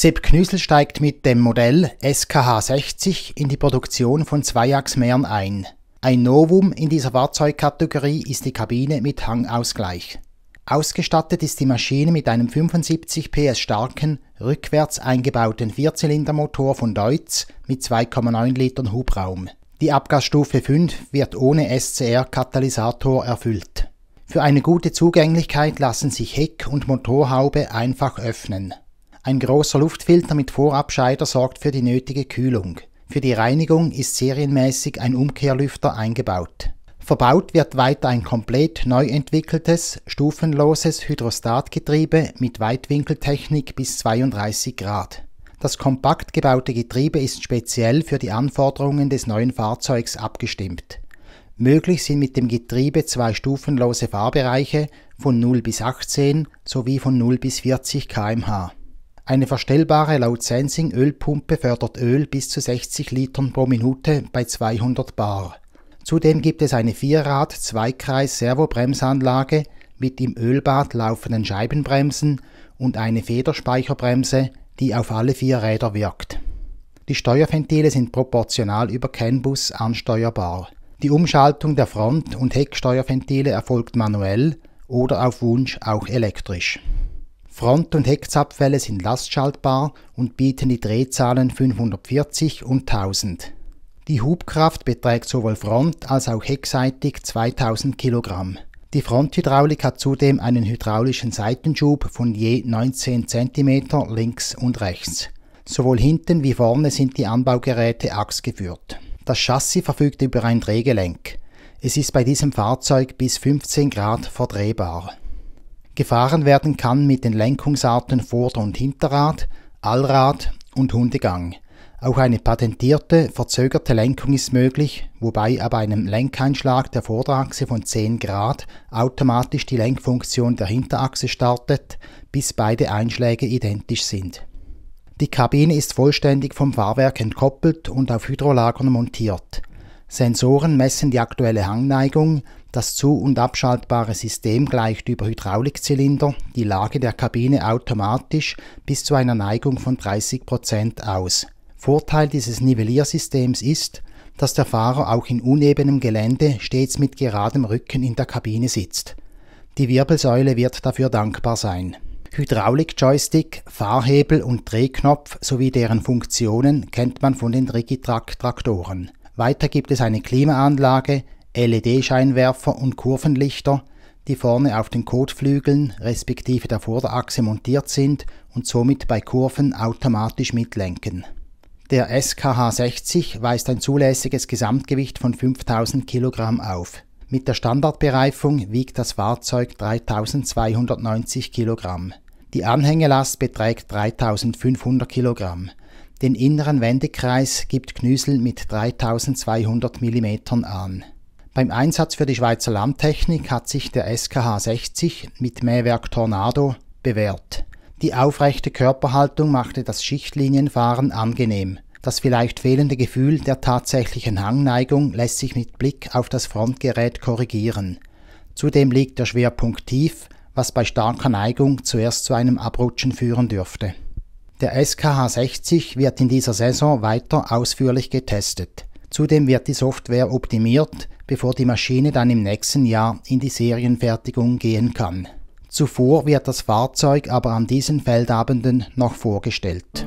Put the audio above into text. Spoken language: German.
Sepp Knüsel steigt mit dem Modell SKH 60 in die Produktion von Zweiachsmähern ein. Ein Novum in dieser Fahrzeugkategorie ist die Kabine mit Hangausgleich. Ausgestattet ist die Maschine mit einem 75 PS starken, rückwärts eingebauten Vierzylindermotor von Deutz mit 2,9 Litern Hubraum. Die Abgasstufe 5 wird ohne SCR-Katalysator erfüllt. Für eine gute Zugänglichkeit lassen sich Heck und Motorhaube einfach öffnen. Ein großer Luftfilter mit Vorabscheider sorgt für die nötige Kühlung. Für die Reinigung ist serienmäßig ein Umkehrlüfter eingebaut. Verbaut wird weiter ein komplett neu entwickeltes, stufenloses Hydrostatgetriebe mit Weitwinkeltechnik bis 32 Grad. Das kompakt gebaute Getriebe ist speziell für die Anforderungen des neuen Fahrzeugs abgestimmt. Möglich sind mit dem Getriebe zwei stufenlose Fahrbereiche von 0 bis 18 sowie von 0 bis 40 kmh. Eine verstellbare laut Sensing Ölpumpe fördert Öl bis zu 60 Litern pro Minute bei 200 Bar. Zudem gibt es eine Vierrad Zweikreis Servobremsanlage mit im Ölbad laufenden Scheibenbremsen und eine Federspeicherbremse, die auf alle vier Räder wirkt. Die Steuerventile sind proportional über CAN-Bus ansteuerbar. Die Umschaltung der Front- und Hecksteuerventile erfolgt manuell oder auf Wunsch auch elektrisch. Front- und Heckzapfwelle sind lastschaltbar und bieten die Drehzahlen 540 und 1000. Die Hubkraft beträgt sowohl front- als auch heckseitig 2000 kg. Die Fronthydraulik hat zudem einen hydraulischen Seitenschub von je 19 cm links und rechts. Sowohl hinten wie vorne sind die Anbaugeräte achsgeführt. Das Chassis verfügt über ein Drehgelenk. Es ist bei diesem Fahrzeug bis 15 Grad verdrehbar. Gefahren werden kann mit den Lenkungsarten Vorder- und Hinterrad, Allrad und Hundegang. Auch eine patentierte, verzögerte Lenkung ist möglich, wobei ab einem Lenkeinschlag der Vorderachse von 10 Grad automatisch die Lenkfunktion der Hinterachse startet, bis beide Einschläge identisch sind. Die Kabine ist vollständig vom Fahrwerk entkoppelt und auf Hydrolagern montiert. Sensoren messen die aktuelle Hangneigung, das zu- und abschaltbare System gleicht über Hydraulikzylinder die Lage der Kabine automatisch bis zu einer Neigung von 30% Prozent aus. Vorteil dieses Nivelliersystems ist, dass der Fahrer auch in unebenem Gelände stets mit geradem Rücken in der Kabine sitzt. Die Wirbelsäule wird dafür dankbar sein. Hydraulik-Joystick, Fahrhebel und Drehknopf sowie deren Funktionen kennt man von den Rigitrack-Traktoren. Weiter gibt es eine Klimaanlage, LED-Scheinwerfer und Kurvenlichter, die vorne auf den Kotflügeln respektive der Vorderachse montiert sind und somit bei Kurven automatisch mitlenken. Der SKH 60 weist ein zulässiges Gesamtgewicht von 5000 kg auf. Mit der Standardbereifung wiegt das Fahrzeug 3290 kg. Die Anhängelast beträgt 3500 kg. Den inneren Wendekreis gibt Knüsel mit 3200 mm an. Beim Einsatz für die Schweizer Landtechnik hat sich der SKH 60 mit Mähwerk Tornado bewährt. Die aufrechte Körperhaltung machte das Schichtlinienfahren angenehm. Das vielleicht fehlende Gefühl der tatsächlichen Hangneigung lässt sich mit Blick auf das Frontgerät korrigieren. Zudem liegt der Schwerpunkt tief, was bei starker Neigung zuerst zu einem Abrutschen führen dürfte. Der SKH 60 wird in dieser Saison weiter ausführlich getestet. Zudem wird die Software optimiert, bevor die Maschine dann im nächsten Jahr in die Serienfertigung gehen kann. Zuvor wird das Fahrzeug aber an diesen Feldabenden noch vorgestellt.